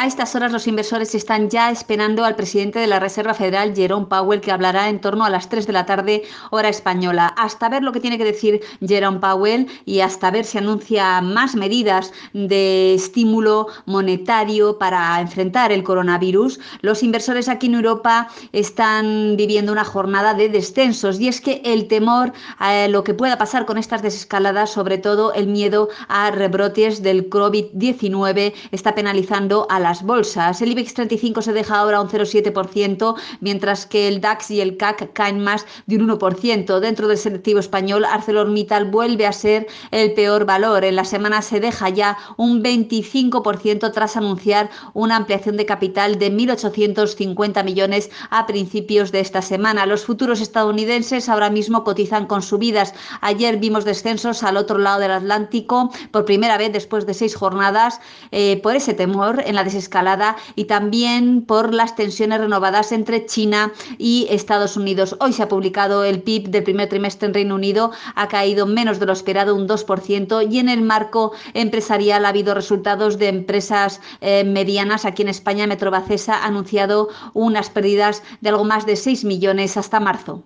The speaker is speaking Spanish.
A estas horas los inversores están ya esperando al presidente de la Reserva Federal, Jerome Powell, que hablará en torno a las 3 de la tarde hora española. Hasta ver lo que tiene que decir Jerome Powell y hasta ver si anuncia más medidas de estímulo monetario para enfrentar el coronavirus, los inversores aquí en Europa están viviendo una jornada de descensos y es que el temor a lo que pueda pasar con estas desescaladas, sobre todo el miedo a rebrotes del COVID-19, está penalizando a la bolsas. El IBEX 35 se deja ahora un 0,7%, mientras que el DAX y el CAC caen más de un 1%. Dentro del selectivo español, ArcelorMittal vuelve a ser el peor valor. En la semana se deja ya un 25% tras anunciar una ampliación de capital de 1.850 millones a principios de esta semana. Los futuros estadounidenses ahora mismo cotizan con subidas. Ayer vimos descensos al otro lado del Atlántico por primera vez después de seis jornadas eh, por ese temor en la desesperación escalada y también por las tensiones renovadas entre China y Estados Unidos. Hoy se ha publicado el PIB del primer trimestre en Reino Unido, ha caído menos de lo esperado, un 2%, y en el marco empresarial ha habido resultados de empresas eh, medianas. Aquí en España, Metrobacesa ha anunciado unas pérdidas de algo más de 6 millones hasta marzo.